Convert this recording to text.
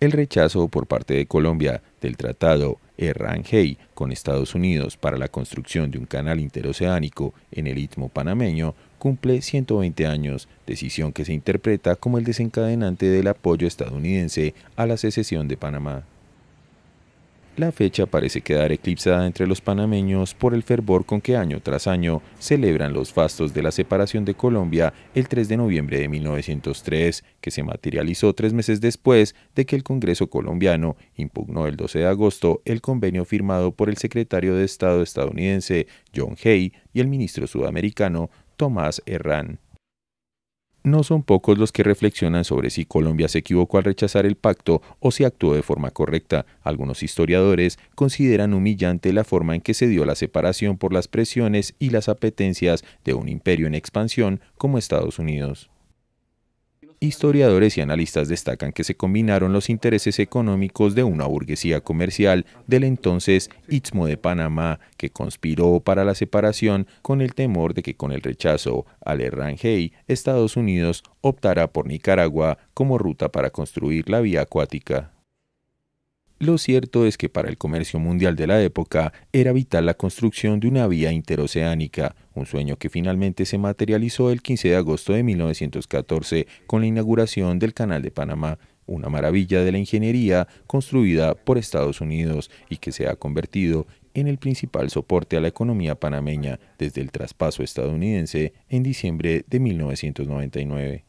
El rechazo por parte de Colombia del Tratado Errangey con Estados Unidos para la construcción de un canal interoceánico en el Istmo panameño cumple 120 años, decisión que se interpreta como el desencadenante del apoyo estadounidense a la secesión de Panamá la fecha parece quedar eclipsada entre los panameños por el fervor con que año tras año celebran los fastos de la separación de Colombia el 3 de noviembre de 1903, que se materializó tres meses después de que el Congreso colombiano impugnó el 12 de agosto el convenio firmado por el secretario de Estado estadounidense John Hay y el ministro sudamericano Tomás Herrán. No son pocos los que reflexionan sobre si Colombia se equivocó al rechazar el pacto o si actuó de forma correcta. Algunos historiadores consideran humillante la forma en que se dio la separación por las presiones y las apetencias de un imperio en expansión como Estados Unidos. Historiadores y analistas destacan que se combinaron los intereses económicos de una burguesía comercial del entonces Istmo de Panamá, que conspiró para la separación con el temor de que con el rechazo al Errangey, Estados Unidos optara por Nicaragua como ruta para construir la vía acuática. Lo cierto es que para el comercio mundial de la época era vital la construcción de una vía interoceánica, un sueño que finalmente se materializó el 15 de agosto de 1914 con la inauguración del Canal de Panamá, una maravilla de la ingeniería construida por Estados Unidos y que se ha convertido en el principal soporte a la economía panameña desde el traspaso estadounidense en diciembre de 1999.